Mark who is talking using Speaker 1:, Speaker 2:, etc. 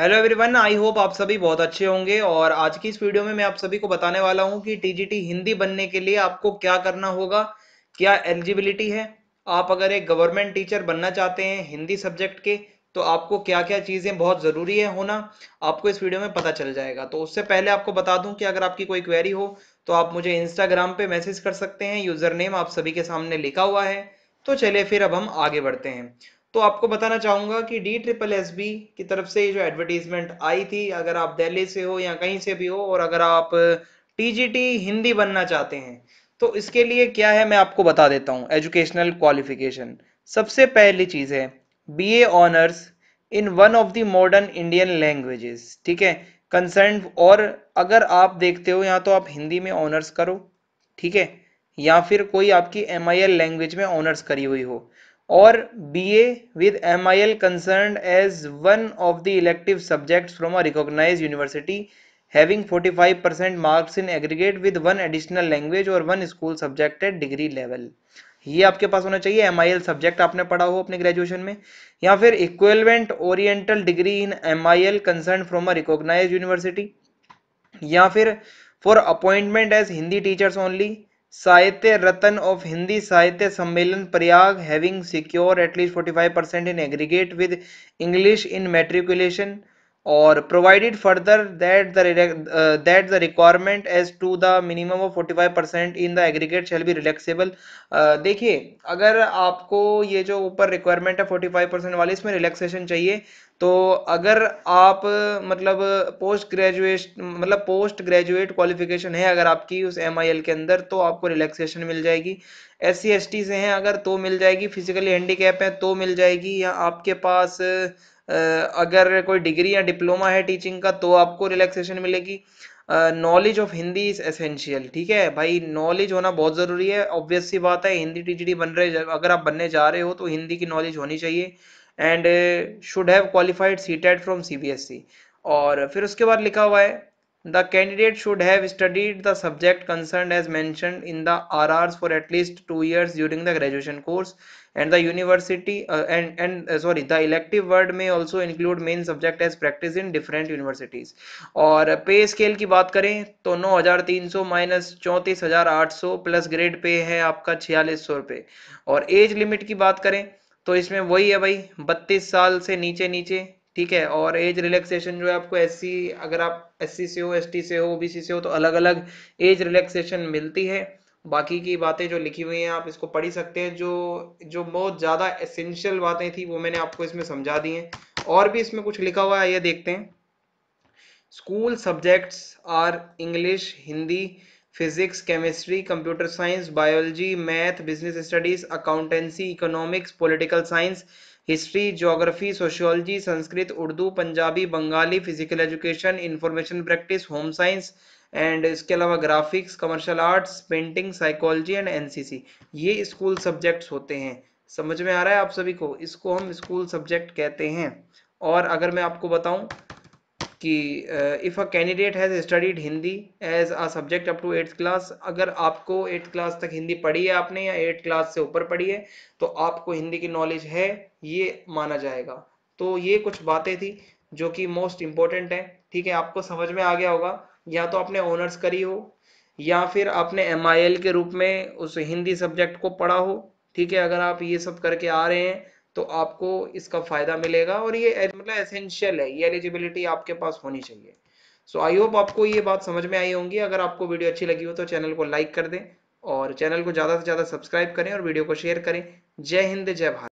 Speaker 1: hello everyone I hope आप सभी बहुत अच्छे होंगे और आज की इस वीडियो में मैं आप सभी को बताने वाला हूं कि टीजीटी हिंदी बनने के लिए आपको क्या करना होगा क्या एलिजिबिलिटी है आप अगर एक गवर्नमेंट टीचर बनना चाहते हैं हिंदी सब्जेक्ट के तो आपको क्या क्या चीज़ें बहुत ज़रूरी है होना आपको इस वीडियो में पता चल जाएगा तो उससे पहले आपको बता दूं कि अगर आपकी कोई क्वेरी हो तो आप मुझे इंस्टाग्राम पे मैसेज कर सकते हैं यूज़र नेम आप सभी के सामने लिखा हुआ है तो चलिए फिर अब हम आगे बढ़ते हैं तो आपको बताना चाहूंगा कि डी ट्रिपल एस बी की तरफ से जो एडवर्टीजमेंट आई थी अगर आप दिल्ली से हो या कहीं से भी हो और अगर आप टीजीटी हिंदी बनना चाहते हैं तो इसके लिए क्या है मैं आपको बता देता हूँ एजुकेशनल क्वालिफिकेशन सबसे पहली चीज़ है B A honours in one of the modern Indian languages ठीक है कंसर्न और अगर आप देखते हो या तो आप हिंदी में ऑनर्स करो ठीक है या फिर कोई आपकी एम लैंग्वेज में ऑनर्स करी हुई हो और B A with M I L concerned as one of the elective subject from a recognise university having forty five percent marks in aggregate with one additional language और one school subject at degree level ये आपके पास होना चाहिए M I L subject आपने पढ़ा हो अपने graduation में या फिर equivalent oriental degree in M I L concerned from a recognise university या फिर for appointment as Hindi teachers only Sahitya Ratna of Hindi Sahitya Sammelan Prayag having secure at least 45 percent in aggregate with English in matriculation और provided further that that the requirement as to the to of minimum 45% percent in the aggregate shall be relaxable देखिए अगर आपको ये जो ऊपर requirement है 45% वाली इसमें रिलैक्सेशन चाहिए तो अगर आप मतलब पोस्ट ग्रेजुएट मतलब पोस्ट ग्रेजुएट क्वालिफिकेशन है अगर आपकी उस एम के अंदर तो आपको रिलैक्सेशन मिल जाएगी एस सी से हैं अगर तो मिल जाएगी फिजिकली हैंडीकैप है तो मिल जाएगी या आपके पास अगर कोई डिग्री या डिप्लोमा है टीचिंग का तो आपको रिलैक्सेशन मिलेगी knowledge of Hindi is essential ठीक है भाई नॉलेज होना बहुत ज़रूरी है ऑब्वियस सी बात है हिंदी टीचडी बन रहे अगर आप बनने जा रहे हो तो हिंदी की नॉलेज होनी चाहिए and should have qualified C TET from C B S और फिर उसके बाद लिखा हुआ है The candidate should have studied the subject concerned as mentioned in the RRs for at least two years during the graduation course and the university uh, and, and uh, sorry the elective word may also include main subject as practice in different universities और पे scale की बात करें तो 9,300 minus चौंतीस plus grade pay है आपका छियालीस सौ रुपये और एज लिमिट की बात करें तो इसमें वही है भाई बत्तीस साल से नीचे नीचे ठीक है और एज रिलैक्सेशन जो है आपको एस अगर आप एस से हो एस से हो ओ से हो तो अलग अलग एज रिलैक्सेशन मिलती है बाकी की बातें जो लिखी हुई हैं आप इसको पढ़ी सकते हैं जो जो बहुत ज़्यादा एसेंशियल बातें थी वो मैंने आपको इसमें समझा दी हैं और भी इसमें कुछ लिखा हुआ है ये देखते हैं school subjects are English Hindi physics chemistry computer science biology math business studies accountancy economics political science history geography sociology Sanskrit Urdu Punjabi Bengali physical education information practice home science and इसके अलावा graphics commercial arts painting psychology and NCC ये school subjects होते हैं समझ में आ रहा है आप सभी को इसको हम स्कूल सब्जेक्ट कहते हैं और अगर मैं आपको बताऊं कि if a candidate has studied Hindi as a subject up to eighth class अगर आपको एट्थ क्लास तक हिंदी पढ़ी है आपने या एट्थ क्लास से ऊपर पढ़ी है तो आपको हिंदी की नॉलेज है ये माना जाएगा तो ये कुछ बातें थी जो कि मोस्ट इंपॉर्टेंट है ठीक है आपको समझ में आ गया होगा या तो आपने ऑनर्स करी हो या फिर आपने एम के रूप में उस हिंदी सब्जेक्ट को पढ़ा हो ठीक है अगर आप ये सब करके आ रहे हैं तो आपको इसका फायदा मिलेगा और ये मतलब एसेंशियल है ये एलिजिबिलिटी आपके पास होनी चाहिए सो आई होप आपको ये बात समझ में आई होंगी अगर आपको वीडियो अच्छी लगी हो तो चैनल को लाइक कर दें और चैनल को ज़्यादा से ज़्यादा सब्सक्राइब करें और वीडियो को शेयर करें जय हिंद जय भारत